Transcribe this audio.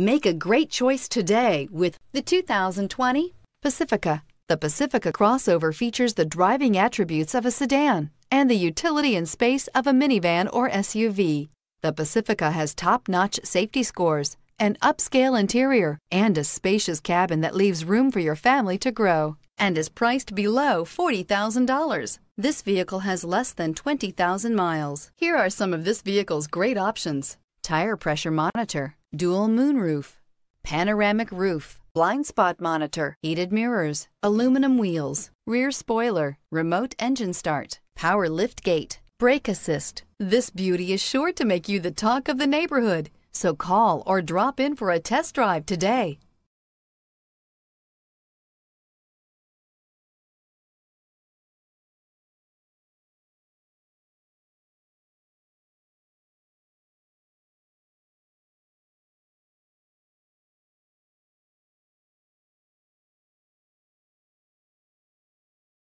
Make a great choice today with the 2020 Pacifica. The Pacifica crossover features the driving attributes of a sedan and the utility and space of a minivan or SUV. The Pacifica has top-notch safety scores, an upscale interior, and a spacious cabin that leaves room for your family to grow and is priced below $40,000. This vehicle has less than 20,000 miles. Here are some of this vehicle's great options. Tire pressure monitor, dual moonroof, panoramic roof, blind spot monitor, heated mirrors, aluminum wheels, rear spoiler, remote engine start, power lift gate, brake assist. This beauty is sure to make you the talk of the neighborhood, so call or drop in for a test drive today.